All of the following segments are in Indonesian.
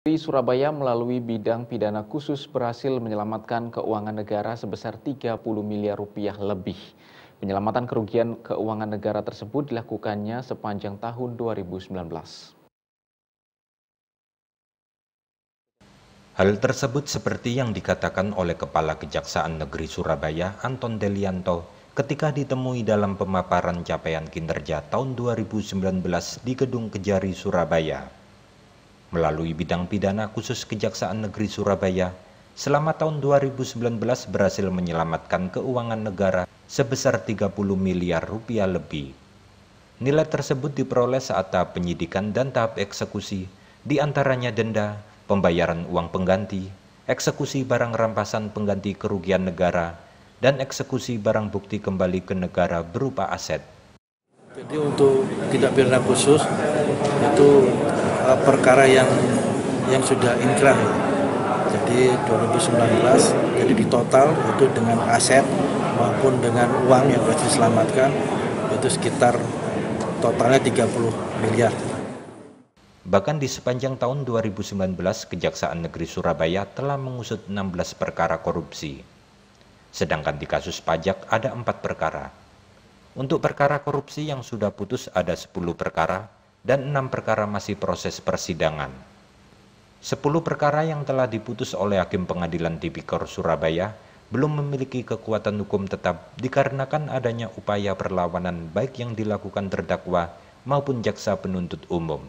Di Surabaya melalui bidang pidana khusus berhasil menyelamatkan keuangan negara sebesar 30 miliar rupiah lebih. Penyelamatan kerugian keuangan negara tersebut dilakukannya sepanjang tahun 2019. Hal tersebut seperti yang dikatakan oleh Kepala Kejaksaan Negeri Surabaya Anton Delianto ketika ditemui dalam pemaparan capaian kinerja tahun 2019 di Gedung Kejari Surabaya melalui bidang pidana khusus Kejaksaan Negeri Surabaya selama tahun 2019 berhasil menyelamatkan keuangan negara sebesar 30 miliar rupiah lebih. Nilai tersebut diperoleh saat tahap penyidikan dan tahap eksekusi, diantaranya denda, pembayaran uang pengganti, eksekusi barang rampasan pengganti kerugian negara, dan eksekusi barang bukti kembali ke negara berupa aset. Jadi untuk tindak pidana khusus itu uh, perkara yang yang sudah inkrah. Jadi 2019, jadi di total itu dengan aset maupun dengan uang yang harus diselamatkan itu sekitar totalnya 30 miliar. Bahkan di sepanjang tahun 2019, Kejaksaan Negeri Surabaya telah mengusut 16 perkara korupsi. Sedangkan di kasus pajak ada empat perkara. Untuk perkara korupsi yang sudah putus ada 10 perkara, dan enam perkara masih proses persidangan. Sepuluh perkara yang telah diputus oleh Hakim Pengadilan Tipikor Surabaya belum memiliki kekuatan hukum tetap dikarenakan adanya upaya perlawanan baik yang dilakukan terdakwa maupun jaksa penuntut umum.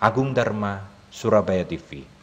Agung Dharma, Surabaya TV